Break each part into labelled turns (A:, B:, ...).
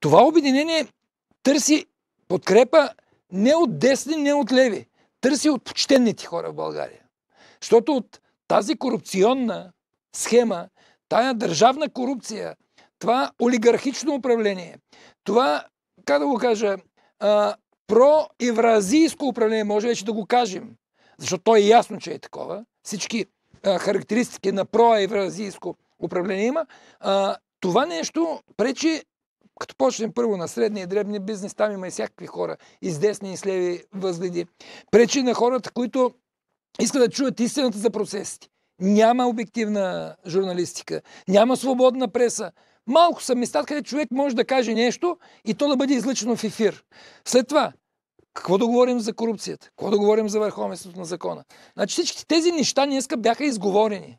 A: Това обединение търси подкрепа не от десни, не от леви. Търси от почтенните хора в България. Защото от тази корупционна схема, тая държавна корупция, това олигархично управление, това, как да го кажа, проевразийско управление, може вече да го кажем, защото то е ясно, че е такова. Всички а, характеристики на проевразийско управление има. А, това нещо пречи като почнем първо на средния и дребния бизнес, там има и всякакви хора, издесни и слеви възгледи. Пречи на хората, които искат да чуят истината за процесите. Няма обективна журналистика, няма свободна преса. Малко са места, къде човек може да каже нещо и то да бъде излъчено в ефир. След това, какво да говорим за корупцията? Какво да говорим за върховенството на закона? Значи всички тези неща днеска бяха изговорени.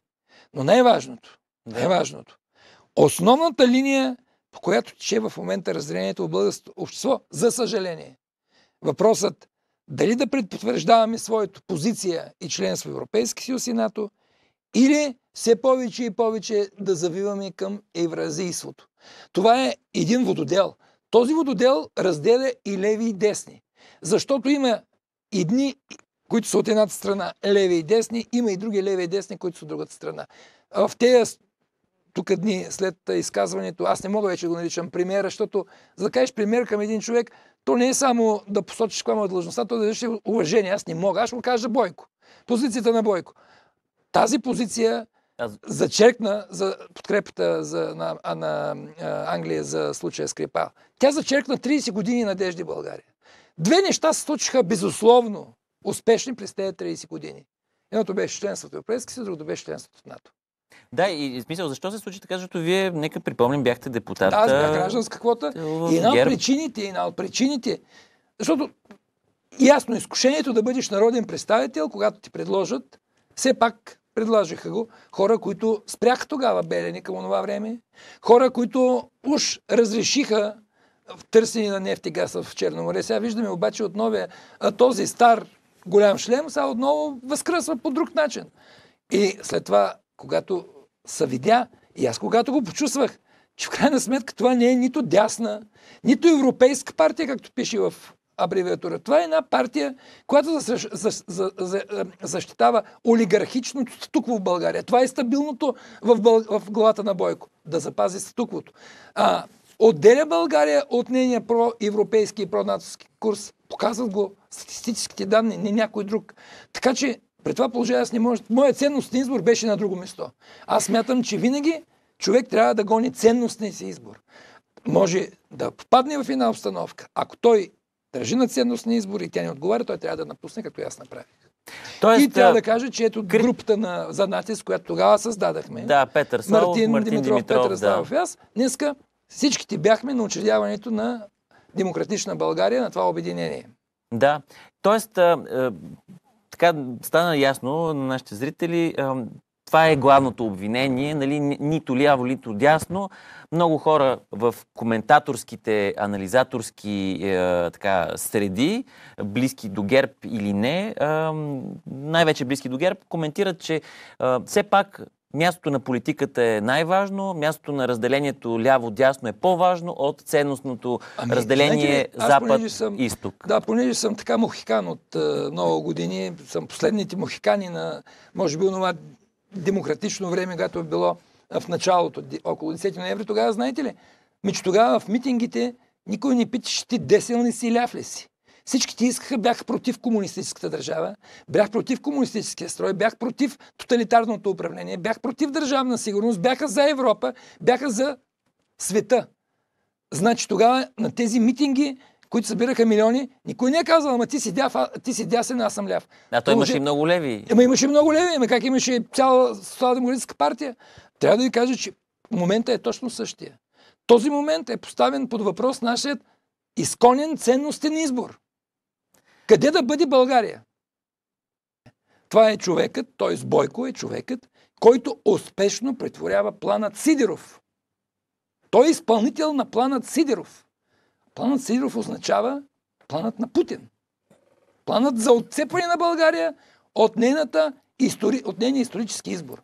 A: Но най-важното, най-важното, основната линия по която тече в момента разделението в българското общество, за съжаление. Въпросът дали да предпотвърждаваме своята позиция и членство в Европейски съюз и НАТО, или все повече и повече да завиваме към евразийството. Това е един вододел. Този вододел разделя и леви и десни. Защото има дни, които са от едната страна леви и десни, има и други леви и десни, които са от другата страна. В тези тук дни след изказването, аз не мога вече да го наричам премиера, защото за да кажеш премиер към един човек, то не е само да посочиш коя му е длъжността, то да дадеш уважение. Аз не мога. Аз ще му кажа Бойко. Позицията на Бойко. Тази позиция аз... зачеркна за подкрепата за, на, на, на Англия за случая с Крипа. Тя зачеркна 30 години надежди България. Две неща се случиха безусловно успешни през тези 30 години. Едното беше членството в Европейски съюз, другото беше членството в НАТО.
B: Да, и смисъл, защо се случи така, защото вие, нека припомним, бяхте депутат. аз бях гражданска
A: квота. И една от причините, една от причините, защото ясно изкушението да бъдеш народен представител, когато ти предложат, все пак предложиха го хора, които спряха тогава Белени към това време, хора, които уж разрешиха в търсене на нефт и газ в Черно море. Сега виждаме обаче от новия, този стар голям шлем, сега отново възкръсва по друг начин. И след това когато се видя и аз когато го почувствах, че в крайна сметка това не е нито дясна, нито европейска партия, както пише в абревиатура. Това е една партия, която за, за, за, защитава олигархичното статукво в България. Това е стабилното в, Бъл... в главата на Бойко. Да запази статуквото. А, отделя България от нейния проевропейски и пронатовски курс. Показват го статистическите данни, не някой друг. Така че при това положение аз не може... Моя ценностен избор беше на друго место. Аз смятам, че винаги човек трябва да гони ценностния си избор. Може да попадне в една обстановка. Ако той държи на ценностния избор и тя не отговаря, той трябва да напусне, както аз направих. Тоест, и трябва да кажа, че ето кри... групата на, за натиск, която тогава създадахме. Да, Петър Славов, Мартин, Мартин Димитров, Димитров Петър Славов да. и аз. Днеска всичките бяхме на
B: учредяването на Демократична България, на това обединение. Да, т.е така стана ясно на нашите зрители, това е главното обвинение, нали, нито ляво, нито дясно. Много хора в коментаторските, анализаторски е, така, среди, близки до ГЕРБ или не, е, най-вече близки до ГЕРБ, коментират, че е, все пак Мястото на политиката е най-важно, мястото на разделението ляво-дясно е по-важно от ценностното ами, разделение запад-исток. Да, понеже съм така мохикан от е,
A: много години, съм последните мохикани на, може би, това демократично време, когато е било в началото, около 10 ноември, тогава, знаете ли, мич тогава в митингите никой не питаше ти десен ли си, ляв ли си. Всичките искаха, бях против комунистическата държава, бях против комунистическия строй, бях против тоталитарното управление, бях против държавна сигурност, бяха за Европа, бяха за света. Значи тогава на тези митинги които събираха милиони, никой не е казал, ама ти си дяв, а, ти си дясен, аз съм ляв. А той имаше и много леви. Ама имаше много леви, ама как имаше цяла социал-демократическа партия. Трябва да ви кажа, че момента е точно същия. Този момент е поставен под въпрос нашият изконен ценностен избор. Къде да бъде България? Това е човекът, т.е. Бойко е човекът, който успешно претворява планът Сидеров. Той е изпълнител на планът Сидеров. Планът Сидеров означава планът на Путин. Планът за отцепване на България от, нейната, от нейния исторически избор.